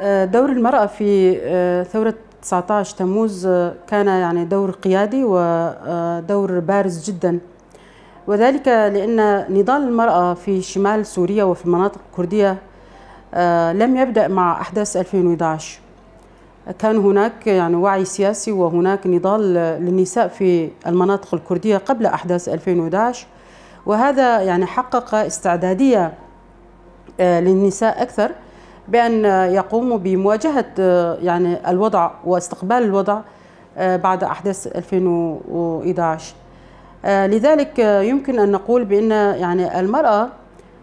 آه، دور المرأة في آه، ثورة 19 تموز آه، كان يعني دور قيادي ودور بارز جدا وذلك لأن نضال المرأة في شمال سوريا وفي المناطق الكردية لم يبدأ مع أحداث 2011 كان هناك يعني وعي سياسي وهناك نضال للنساء في المناطق الكردية قبل أحداث 2011 وهذا يعني حقق استعدادية للنساء أكثر بأن يقوموا بمواجهة يعني الوضع واستقبال الوضع آه، بعد أحداث 2011 آه، لذلك يمكن أن نقول بأن يعني المرأة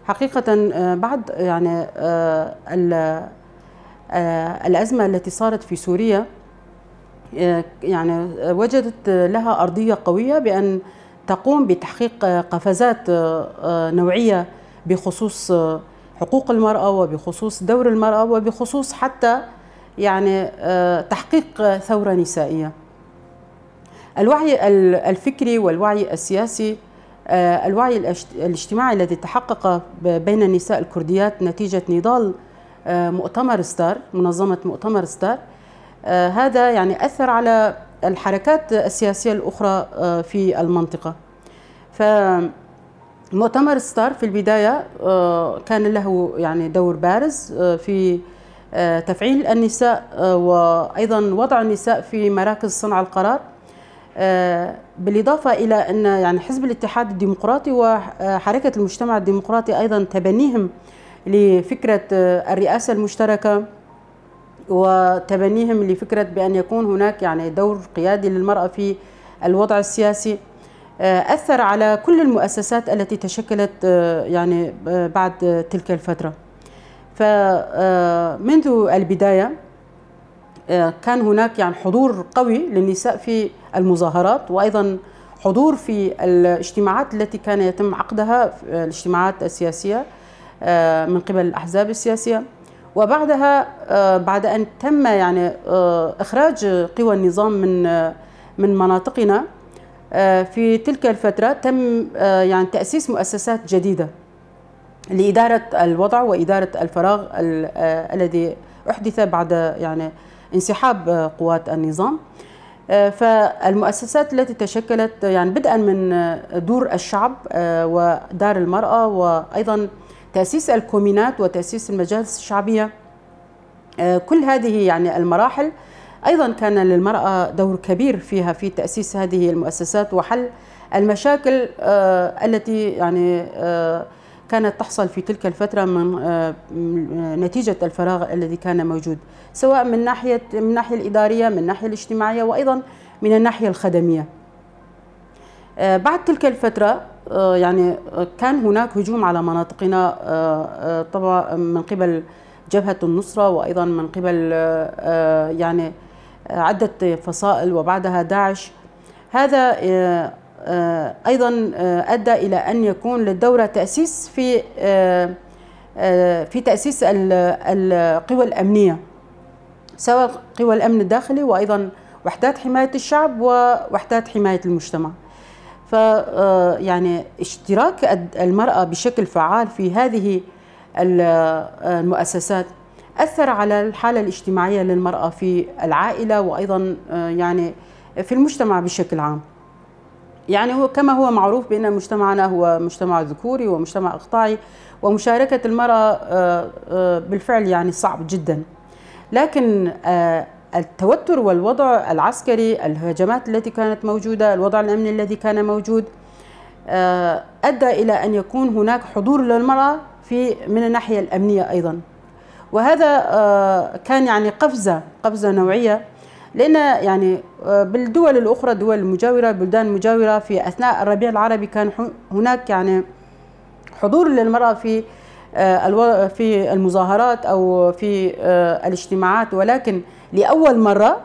حقيقة آه، بعد يعني الأزمة التي صارت في سوريا يعني وجدت لها أرضية قوية بأن تقوم بتحقيق قفزات نوعية بخصوص حقوق المرأة وبخصوص دور المرأة وبخصوص حتى يعني آه، تحقيق ثورة نسائية الوعي الفكري والوعي السياسي آه، الوعي الاجتماعي الذي تحقق بين النساء الكرديات نتيجة نضال آه، مؤتمر ستار منظمة مؤتمر ستار هذا يعني أثر على الحركات السياسية الأخرى في المنطقة ف مؤتمر ستار في البداية آه، كان له يعني دور بارز آه، في آه، تفعيل النساء وأيضا وضع النساء في مراكز صنع القرار بالإضافة إلى أن يعني حزب الاتحاد الديمقراطي وحركة المجتمع الديمقراطي أيضا تبنيهم لفكرة الرئاسة المشتركة وتبنيهم لفكرة بأن يكون هناك يعني دور قيادي للمرأة في الوضع السياسي آه، أثر على كل المؤسسات التي تشكلت آه، يعني آه، بعد تلك الفترة فمنذ البداية كان هناك يعني حضور قوي للنساء في المظاهرات وأيضا حضور في الاجتماعات التي كان يتم عقدها الاجتماعات السياسية من قبل الأحزاب السياسية وبعدها بعد أن تم يعني إخراج قوى النظام من من مناطقنا آه، في تلك الفترة تم آه، يعني تأسيس مؤسسات جديدة لإدارة الوضع وإدارة الفراغ آه، الذي أحدث بعد يعني انسحاب قوات النظام فالمؤسسات التي تشكلت يعني بدءا من دور الشعب ودار المرأة وأيضا تأسيس الكومينات وتأسيس المجالس الشعبية كل هذه يعني المراحل أيضا كان للمرأة دور كبير فيها في تأسيس هذه المؤسسات وحل المشاكل آه، التي يعني آه، كانت تحصل في تلك الفترة من آه، نتيجة الفراغ الذي كان موجود سواء من ناحية من الناحية الإدارية من الناحية الاجتماعية وأيضا من الناحية الخدمية بعد تلك الفترة يعني كان هناك هجوم على مناطقنا طبعا من قبل جبهة النصرة وأيضا من قبل يعني عدة فصائل وبعدها داعش هذا آه، آه، أيضا آه، أدى إلى أن يكون للدورة تأسيس في في تأسيس القوى الأمنية سواء قوى الأمن الداخلي وأيضا وحدات حماية الشعب ووحدات حماية المجتمع ف يعني اشتراك المرأة بشكل فعال في هذه المؤسسات أثر على الحالة الاجتماعية للمرأة في العائلة وأيضا آه، يعني في المجتمع بشكل عام يعني هو كما هو معروف بأن مجتمعنا هو مجتمع ذكوري ومجتمع إقطاعي ومشاركة المرأة آه، آه، بالفعل يعني صعب جدا لكن التوتر والوضع العسكري الهجمات التي كانت موجودة الوضع الأمني الذي كان موجود أدى إلى أن يكون هناك حضور للمرأة في من الناحية الأمنية أيضا وهذا آه، كان يعني قفزة قفزة نوعية لأن يعني آه، بالدول الأخرى الدول المجاورة البلدان المجاورة في أثناء الربيع العربي كان هناك يعني حضور للمرأة في آه، في المظاهرات أو في الاجتماعات ولكن لأول مرة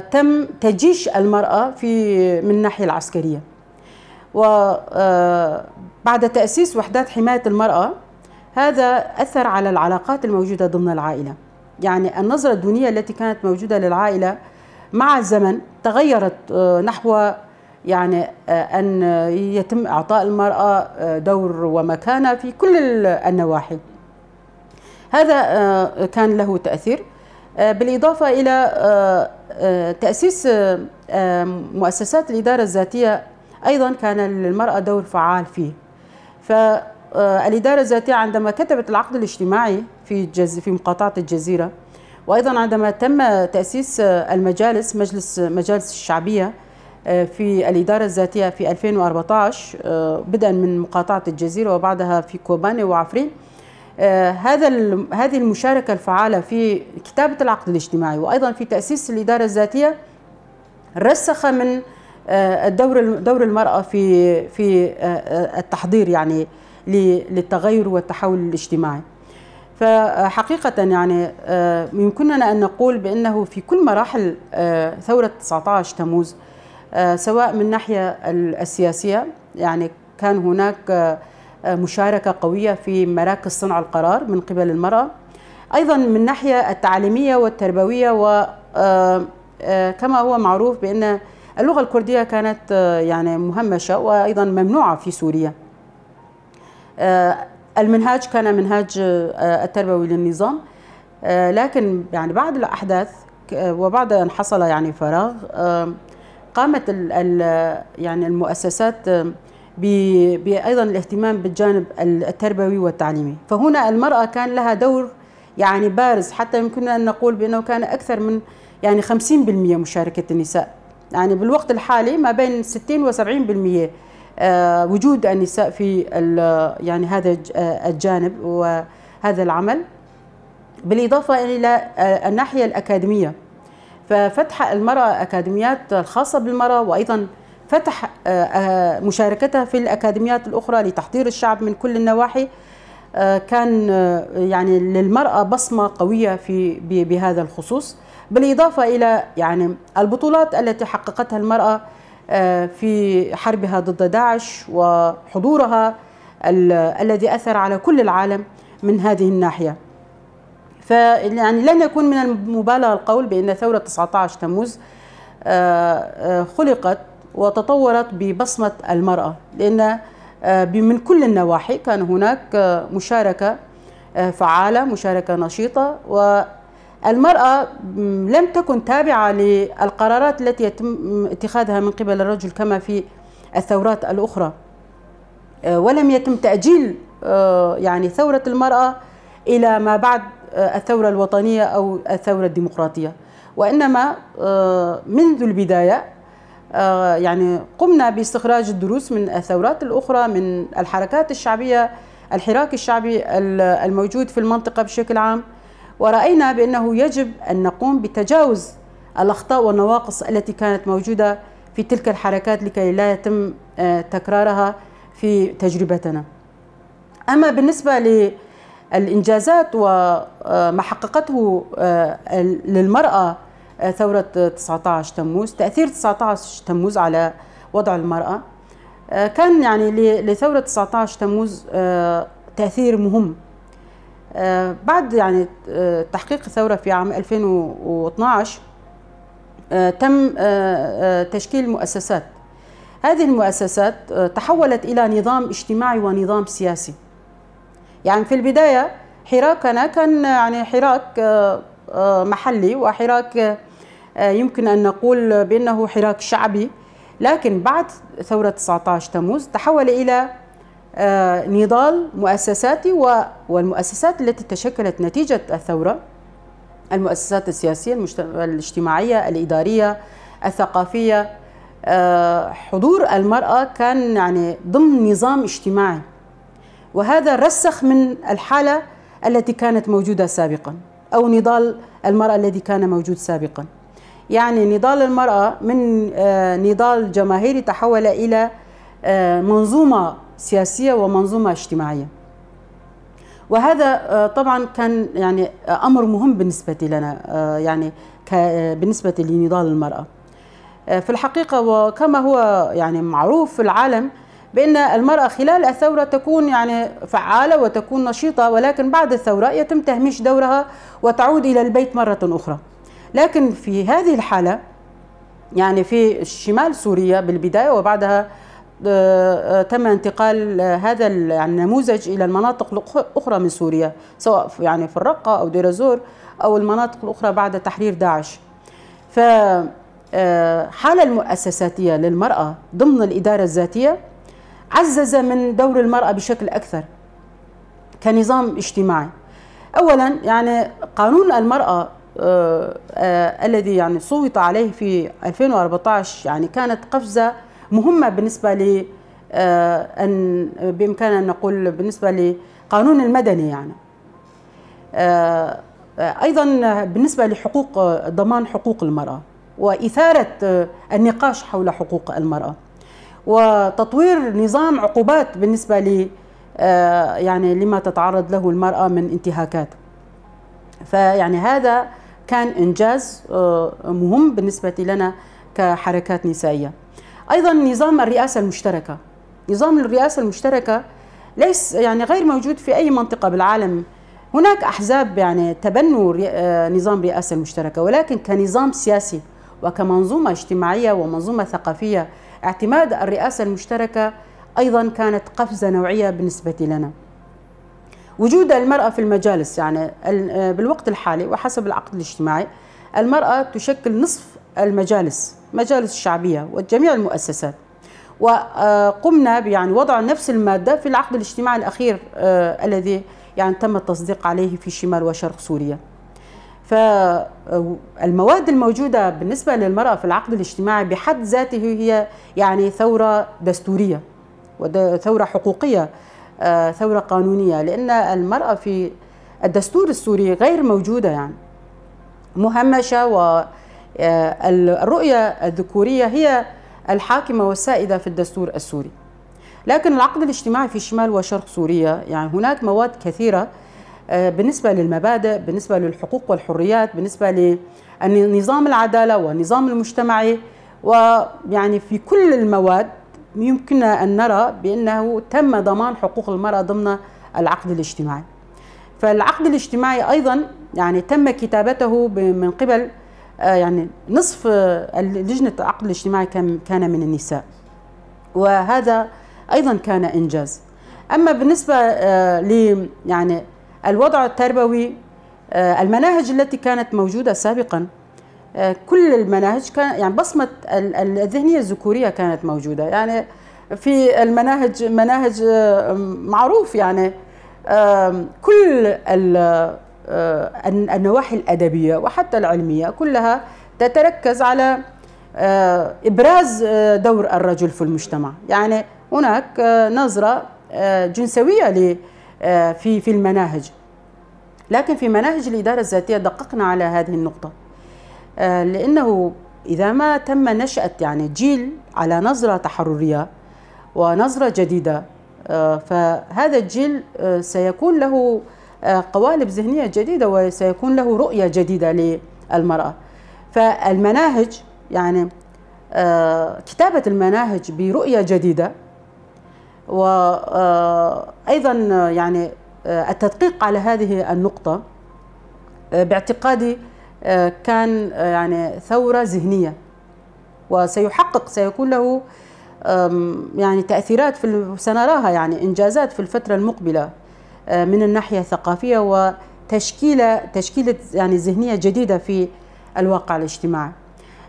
تم تجيش المرأة في من الناحية العسكرية وبعد تأسيس وحدات حماية المرأة هذا أثر على العلاقات الموجودة ضمن العائلة يعني النظرة الدونية التي كانت موجودة للعائلة مع الزمن تغيرت آه، نحو يعني آه، أن يتم إعطاء المرأة آه، دور ومكانة في كل النواحي هذا كان له تأثير بالإضافة إلى تأسيس مؤسسات الإدارة الذاتية أيضا كان للمرأة دور فعال فيه ف آه، الإدارة الذاتية عندما كتبت العقد الاجتماعي في جز في مقاطعة الجزيرة وأيضا عندما تم تأسيس المجالس مجلس مجالس الشعبية آه، في الإدارة الذاتية في 2014 آه، بدءا من مقاطعة الجزيرة وبعدها في كوباني وعفرين هذا هذه المشاركة الفعالة في كتابة العقد الاجتماعي وأيضا في تأسيس الإدارة الذاتية رسخ من دور دور المرأة في في التحضير يعني للتغير والتحول الاجتماعي فحقيقة يعني آه، يمكننا أن نقول بأنه في كل مراحل آه، ثورة 19 تموز آه، سواء من الناحية السياسية يعني كان هناك مشاركة قوية في مراكز صنع القرار من قبل المرأة أيضا من الناحية التعليمية والتربوية وكما هو معروف بأن اللغة الكردية كانت يعني مهمشة وأيضا ممنوعة في سوريا آه، المنهاج كان منهاج آه، التربوي للنظام آه، لكن يعني بعد الأحداث وبعد أن حصل يعني فراغ قامت ال يعني المؤسسات بأيضا الاهتمام بالجانب التربوي والتعليمي فهنا المرأة كان لها دور يعني بارز حتى يمكننا أن نقول بأنه كان أكثر من يعني 50% مشاركة النساء يعني بالوقت الحالي ما بين 60 و 70% آه، وجود النساء في يعني هذا آه، الجانب وهذا العمل بالإضافة إلى آه، الناحية الأكاديمية ففتح المرأة أكاديميات الخاصة بالمرأة وأيضا فتح مشاركتها في الأكاديميات الأخرى لتحضير الشعب من كل النواحي كان يعني للمرأة بصمة قوية في بهذا الخصوص بالإضافة إلى يعني البطولات التي حققتها المرأة آه، في حربها ضد داعش وحضورها الذي أثر على كل العالم من هذه الناحية فيعني لن يكون من المبالغة القول بأن ثورة 19 تموز آه، آه، خلقت وتطورت ببصمة المرأة لأن من كل النواحي كان هناك مشاركة فعالة مشاركة نشيطة المرأة لم تكن تابعة للقرارات التي يتم اتخاذها من قبل الرجل كما في الثورات الأخرى أه، ولم يتم تأجيل أه، يعني ثورة المرأة إلى ما بعد أه، الثورة الوطنية أو الثورة الديمقراطية وإنما منذ البداية يعني قمنا باستخراج الدروس من الثورات الأخرى من الحركات الشعبية الحراك الشعبي الموجود في المنطقة بشكل عام ورأينا بأنه يجب أن نقوم بتجاوز الأخطاء والنواقص التي كانت موجودة في تلك الحركات لكي لا يتم آه، تكرارها في تجربتنا أما بالنسبة للإنجازات وما آه، حققته آه، للمرأة ثورة 19 تموز تأثير 19 تموز على وضع المرأة كان يعني لثورة 19 تموز تأثير مهم آه، بعد يعني آه، تحقيق الثورة في عام 2012 آه، تم تشكيل مؤسسات هذه المؤسسات تحولت إلى نظام اجتماعي ونظام سياسي يعني في البداية حراكنا كان يعني حراك محلي وحراك يمكن أن نقول بأنه حراك شعبي لكن بعد ثورة 19 تموز تحول إلى آه، نضال مؤسساتي والمؤسسات التي تشكلت نتيجة الثورة المؤسسات السياسية الاجتماعية الإدارية الثقافية آه، حضور المرأة كان يعني ضمن نظام اجتماعي وهذا رسخ من الحالة التي كانت موجودة سابقا أو نضال المرأة الذي كان موجود سابقا يعني نضال المرأة من آه، نضال جماهيري تحول إلى منظومة سياسية ومنظومة اجتماعية وهذا آه، طبعا كان يعني آه، أمر مهم بالنسبة لنا آه، يعني بالنسبة لنضال المرأة في الحقيقة وكما هو يعني معروف في العالم بأن المرأة خلال الثورة تكون يعني فعالة وتكون نشيطة ولكن بعد الثورة يتم تهميش دورها وتعود إلى البيت مرة أخرى لكن في هذه الحالة يعني في شمال سوريا بالبداية وبعدها تم انتقال هذا يعني النموذج الى المناطق الاخرى من سوريا سواء يعني في الرقه او دير الزور او المناطق الاخرى بعد تحرير داعش ف آه، حالة المؤسساتية للمرأة ضمن الإدارة الذاتية عزز من دور المرأة بشكل أكثر كنظام اجتماعي أولا يعني قانون المرأة آه، آه، الذي يعني صوت عليه في 2014 يعني كانت قفزة مهمة بالنسبة ل آه، أن بإمكاننا أن نقول بالنسبة لقانون المدني يعني آه، أيضا بالنسبة لحقوق ضمان حقوق المرأة وإثارة آه، النقاش حول حقوق المرأة وتطوير نظام عقوبات بالنسبة ل يعني لما تتعرض له المرأة من انتهاكات فيعني هذا كان إنجاز مهم بالنسبة لنا كحركات نسائية ايضا نظام الرئاسه المشتركه نظام الرئاسه المشتركه ليس يعني غير موجود في اي منطقه بالعالم هناك احزاب يعني تبنوا آه، نظام رئاسه المشتركه ولكن كنظام سياسي وكمنظومه اجتماعيه ومنظومه ثقافيه اعتماد الرئاسه المشتركه ايضا كانت قفزه نوعيه بالنسبه لنا وجود المرأة في المجالس يعني آه، بالوقت الحالي وحسب العقد الاجتماعي المرأة تشكل نصف المجالس مجالس الشعبية وجميع المؤسسات وقمنا يعني وضع نفس المادة في العقد الاجتماعي الأخير آه، الذي يعني تم التصديق عليه في شمال وشرق سوريا فالمواد آه، الموجودة بالنسبة للمرأة في العقد الاجتماعي بحد ذاته هي يعني ثورة دستورية وثورة حقوقية آه، ثورة قانونية لأن المرأة في الدستور السوري غير موجودة يعني مهمشة و آه، الرؤية الذكورية هي الحاكمة والسائدة في الدستور السوري لكن العقد الاجتماعي في شمال وشرق سوريا يعني هناك مواد كثيرة آه، بالنسبة للمبادئ بالنسبة للحقوق والحريات بالنسبة لنظام العدالة والنظام المجتمعي ويعني في كل المواد يمكننا أن نرى بأنه تم ضمان حقوق المرأة ضمن العقد الاجتماعي فالعقد الاجتماعي أيضا يعني تم كتابته من قبل آه، يعني نصف لجنة العقد الاجتماعي كان من النساء وهذا أيضا كان إنجاز أما بالنسبة آه، ل يعني الوضع التربوي آه، المناهج التي كانت موجودة سابقا كل المناهج كان يعني بصمة الذهنية الذكورية كانت موجودة يعني في المناهج مناهج معروف يعني كل آه، النواحي الأدبية وحتى العلمية كلها تتركز على آه، إبراز آه، دور الرجل في المجتمع يعني هناك نظرة جنسوية في في المناهج لكن في مناهج الإدارة الذاتية دققنا على هذه النقطة لأنه إذا ما تم نشأة يعني جيل على نظرة تحررية ونظرة جديدة فهذا الجيل سيكون له قوالب ذهنية جديدة وسيكون له رؤية جديدة للمرأة فالمناهج يعني آه، كتابة المناهج برؤية جديدة وأيضا آه، يعني آه، التدقيق على هذه النقطة باعتقادي كان يعني ثورة ذهنية وسيحقق سيكون له يعني تأثيرات في سنراها يعني إنجازات في الفترة المقبلة آه، من الناحيه الثقافيه وتشكيله تشكيله يعني ذهنيه جديده في الواقع الاجتماعي.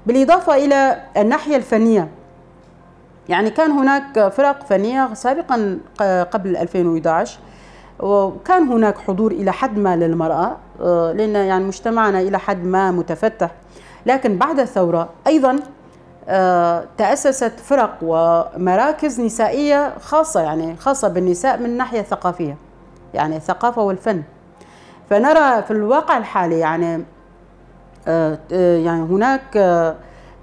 بالاضافه الى الناحيه الفنيه يعني كان هناك فرق فنيه سابقا آه، قبل 2011 وكان هناك حضور الى حد ما للمراه آه، لان يعني مجتمعنا الى حد ما متفتح لكن بعد الثوره ايضا تأسست فرق ومراكز نسائية خاصة يعني خاصة بالنساء من الناحية الثقافية يعني الثقافة والفن فنرى في الواقع الحالي يعني آه، آه، يعني هناك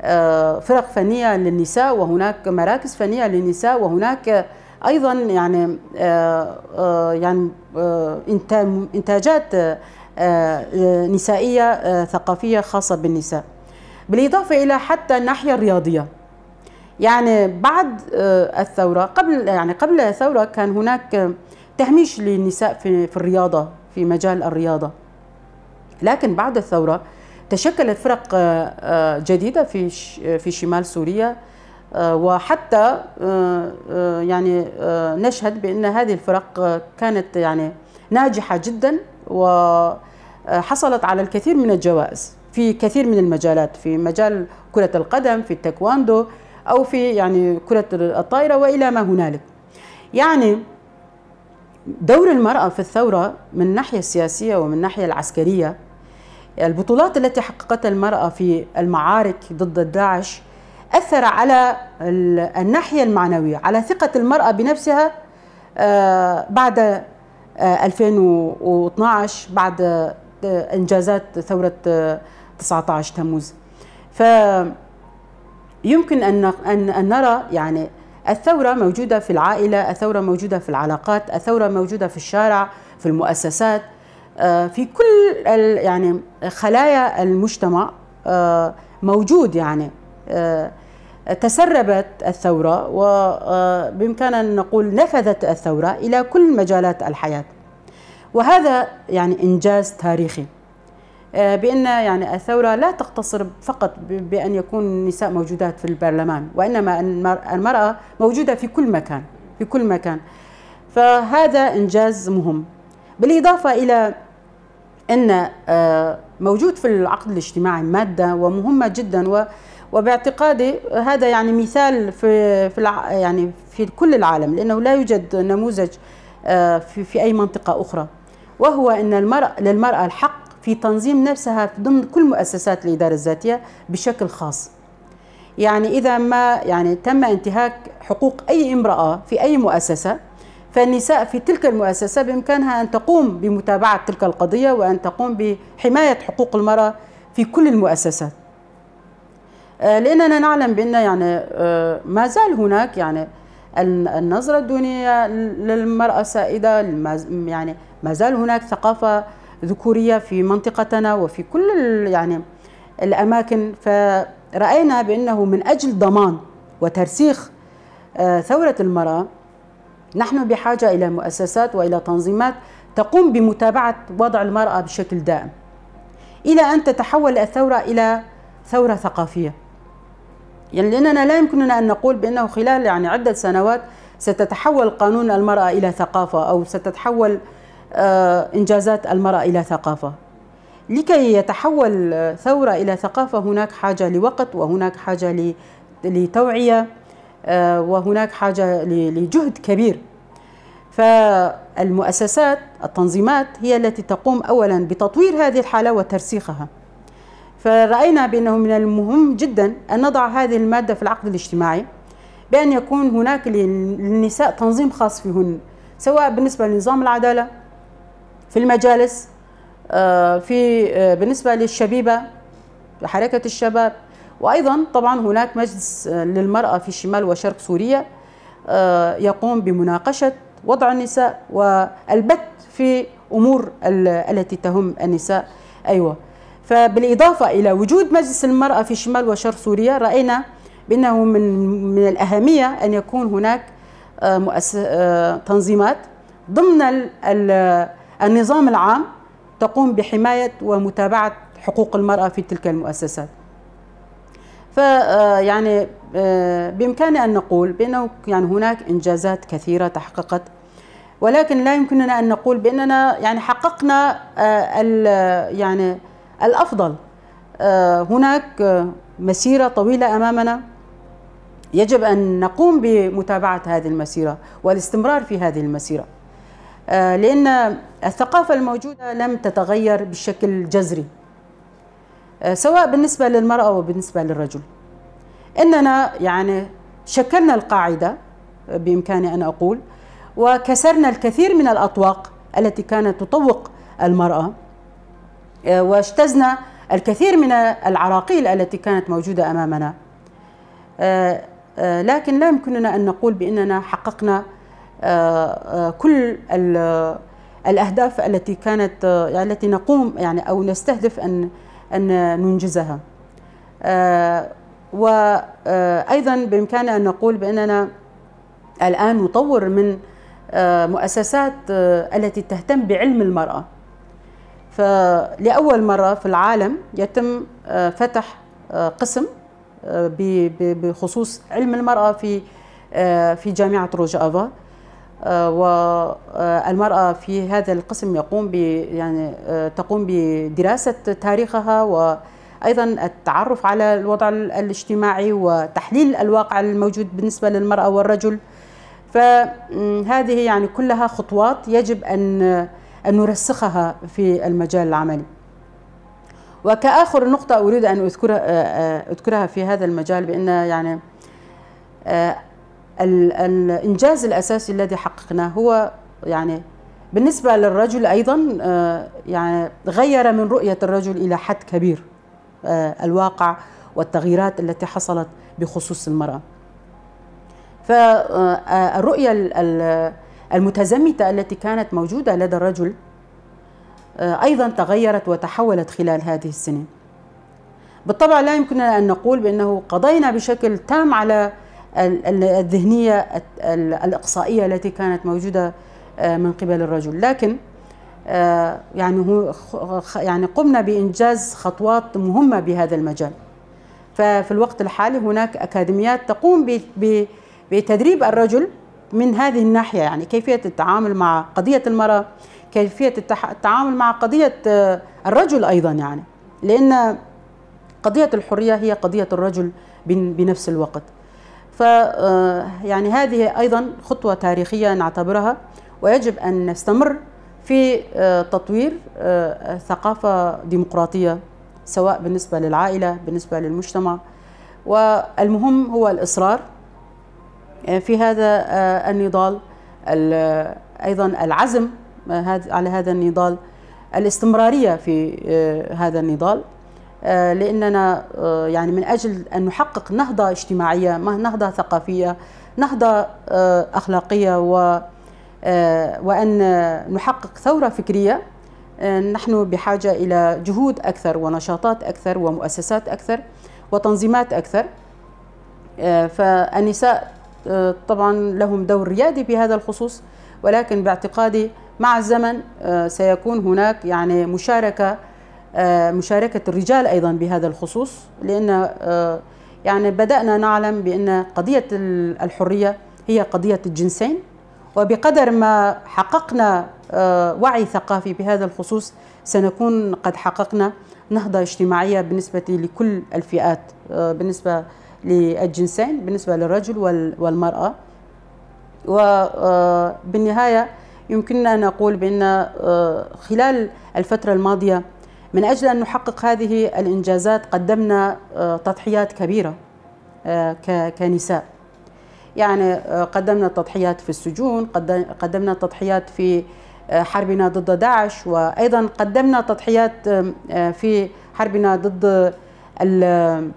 آه، فرق فنية للنساء وهناك مراكز فنية للنساء وهناك أيضا يعني يعني إنتاجات نسائية ثقافية خاصة بالنساء بالإضافة إلى حتى الناحية الرياضية يعني بعد الثورة قبل يعني قبل الثورة كان هناك تهميش للنساء في, في الرياضة في مجال الرياضة لكن بعد الثورة تشكلت فرق آه، آه، جديدة في في شمال سوريا آه، وحتى يعني نشهد بأن هذه الفرق كانت يعني ناجحة جدا وحصلت على الكثير من الجوائز في كثير من المجالات في مجال كرة القدم في التايكوندو أو في يعني كرة الطائرة وإلى ما هنالك يعني دور المرأة في الثورة من الناحية السياسية ومن الناحية العسكرية البطولات التي حققتها المرأة في المعارك ضد الداعش أثر على الناحية المعنوية على ثقة المرأة بنفسها آه، بعد 2012 آه، بعد آه، إنجازات ثورة 19 تموز فيمكن أن نرى يعني الثورة موجودة في العائلة الثورة موجودة في العلاقات الثورة موجودة في الشارع في المؤسسات آه، في كل يعني خلايا المجتمع آه، موجود يعني آه، تسربت الثورة وبإمكاننا أن نقول نفذت الثورة إلى كل مجالات الحياة وهذا يعني إنجاز تاريخي آه، بأن يعني الثورة لا تقتصر فقط بأن يكون النساء موجودات في البرلمان وإنما المرأة موجودة في كل مكان في كل مكان فهذا إنجاز مهم بالإضافة إلى أن آه، موجود في العقد الاجتماعي مادة ومهمة جدا وباعتقادي هذا يعني مثال في في يعني في كل العالم لأنه لا يوجد نموذج آه، في في أي منطقة أخرى وهو أن المرأة للمرأة الحق في تنظيم نفسها ضمن كل مؤسسات الإدارة الذاتية بشكل خاص يعني إذا ما يعني تم انتهاك حقوق أي امرأة في أي مؤسسة فالنساء في تلك المؤسسة بإمكانها أن تقوم بمتابعة تلك القضية وأن تقوم بحماية حقوق المرأة في كل المؤسسات آه، لأننا نعلم بأن يعني آه، ما زال هناك يعني النظرة الدونية للمرأة السائدة يعني ما زال هناك ثقافة ذكورية في منطقتنا وفي كل يعني الأماكن فرأينا بأنه من أجل ضمان وترسيخ آه، ثورة المرأة نحن بحاجة إلى مؤسسات وإلى تنظيمات تقوم بمتابعة وضع المرأة بشكل دائم إلى أن تتحول الثورة إلى ثورة ثقافية يعني لأننا لا يمكننا أن نقول بأنه خلال يعني عدة سنوات ستتحول قانون المرأة إلى ثقافة أو ستتحول آه، إنجازات المرأة إلى ثقافة لكي يتحول ثورة إلى ثقافة هناك حاجة لوقت وهناك حاجة لتوعية آه، وهناك حاجة لجهد كبير فالمؤسسات التنظيمات هي التي تقوم أولا بتطوير هذه الحالة وترسيخها فرأينا بأنه من المهم جدا أن نضع هذه المادة في العقد الاجتماعي بأن يكون هناك للنساء تنظيم خاص فيهن سواء بالنسبة لنظام العدالة في المجالس آه، في آه، بالنسبة للشبيبة لحركة الشباب وأيضا طبعا هناك مجلس آه، للمرأة في شمال وشرق سوريا يقوم بمناقشة وضع النساء والبت في أمور التي تهم النساء أيوة فبالإضافة إلى وجود مجلس المرأة في شمال وشرق سوريا رأينا بأنه من, من الأهمية أن يكون هناك تنظيمات ضمن النظام العام تقوم بحماية ومتابعة حقوق المرأة في تلك المؤسسات فيعني آه، آه، بإمكاننا أن نقول بأنه يعني هناك إنجازات كثيرة تحققت ولكن لا يمكننا أن نقول بأننا يعني حققنا آه، يعني الأفضل هناك مسيرة طويلة أمامنا يجب أن نقوم بمتابعة هذه المسيرة والاستمرار في هذه المسيرة آه، لأن الثقافة الموجودة لم تتغير بشكل جذري آه، سواء بالنسبة للمرأة وبالنسبة للرجل إننا يعني شكلنا القاعدة آه، بإمكاني أن أقول وكسرنا الكثير من الأطواق التي كانت تطوق المرأة واجتزنا الكثير من العراقيل التي كانت موجودة أمامنا لكن لا يمكننا أن نقول بأننا حققنا آه، آه، كل آه، الأهداف التي كانت التي نقوم يعني أو نستهدف أن أن ننجزها وأيضا بإمكاننا أن نقول بأننا الآن نطور من مؤسسات التي تهتم بعلم المرأة فلأول مرة في العالم يتم فتح قسم بخصوص علم المرأة في في جامعة روجافا آه، والمرأة في هذا القسم يقوم ب يعني آه، تقوم بدراسة تاريخها وأيضا التعرف على الوضع الاجتماعي وتحليل الواقع الموجود بالنسبة للمرأة والرجل فهذه يعني كلها خطوات يجب أن أن نرسخها في المجال العملي وكآخر نقطة أريد أن آه، أذكرها في هذا المجال بأن يعني الانجاز الاساسي الذي حققناه هو يعني بالنسبه للرجل ايضا آه، يعني غير من رؤيه الرجل الى حد كبير آه، الواقع والتغييرات التي حصلت بخصوص المراه فالرؤيه آه، المتزمته التي كانت موجوده لدى الرجل ايضا تغيرت وتحولت خلال هذه السنين بالطبع لا يمكننا ان نقول بانه قضينا بشكل تام على الذهنية الإقصائية التي كانت موجودة آه، من قبل الرجل لكن آه، يعني هو يعني قمنا بإنجاز خطوات مهمة بهذا المجال ففي الوقت الحالي هناك أكاديميات تقوم بتدريب الرجل من هذه الناحية يعني كيفية التعامل مع قضية المرأة كيفية التعامل مع قضية آه، الرجل أيضا يعني لأن قضية الحرية هي قضية الرجل بنفس الوقت ف آه، يعني هذه ايضا خطوه تاريخيه نعتبرها ويجب ان نستمر في آه، تطوير آه، ثقافه ديمقراطيه سواء بالنسبه للعائله بالنسبه للمجتمع والمهم هو الاصرار في هذا النضال ايضا العزم على هذا النضال الاستمراريه في هذا النضال آه، لاننا آه، يعني من اجل ان نحقق نهضه اجتماعيه نهضه ثقافيه نهضه آه، اخلاقيه و وان نحقق ثوره فكريه نحن بحاجه الى جهود اكثر ونشاطات اكثر ومؤسسات اكثر وتنظيمات اكثر فالنساء طبعا لهم دور ريادي بهذا الخصوص ولكن باعتقادي مع الزمن سيكون هناك يعني مشاركه آه، مشاركة الرجال أيضا بهذا الخصوص لأن آه، يعني بدأنا نعلم بأن قضية الحرية هي قضية الجنسين وبقدر ما حققنا آه، وعي ثقافي بهذا الخصوص سنكون قد حققنا نهضة اجتماعية بالنسبة لكل الفئات بالنسبة للجنسين بالنسبة للرجل والمرأة وبالنهاية يمكننا أن نقول بأن خلال الفترة الماضية من أجل أن نحقق هذه الإنجازات قدمنا آه، تضحيات كبيرة آه، كنساء يعني آه، قدمنا تضحيات في السجون قدمنا تضحيات في حربنا ضد داعش وأيضا قدمنا تضحيات في حربنا ضد العادات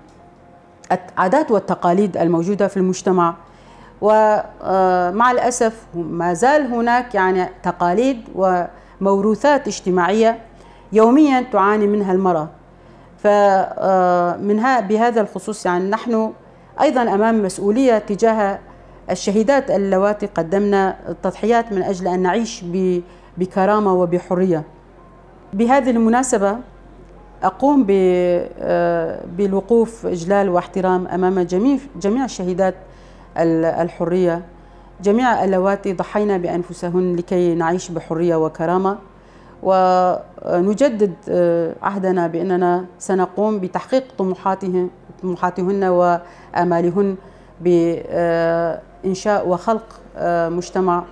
والتقاليد الموجودة في المجتمع ومع الأسف ما زال هناك يعني تقاليد وموروثات اجتماعية يوميا تعاني منها المرأة فمنها آه، بهذا الخصوص يعني نحن أيضا أمام مسؤولية تجاه الشهيدات اللواتي قدمنا التضحيات من أجل أن نعيش بكرامة وبحرية بهذه المناسبة أقوم آه، بالوقوف إجلال واحترام أمام جميع جميع الشهيدات الحرية جميع اللواتي ضحينا بأنفسهن لكي نعيش بحرية وكرامة ونجدد آه، عهدنا بأننا سنقوم بتحقيق طموحاتهم طموحاتهن وآمالهن بإنشاء آه، وخلق آه، مجتمع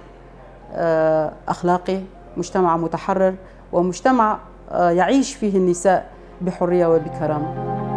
أخلاقي مجتمع متحرر ومجتمع يعيش فيه النساء بحرية وبكرامة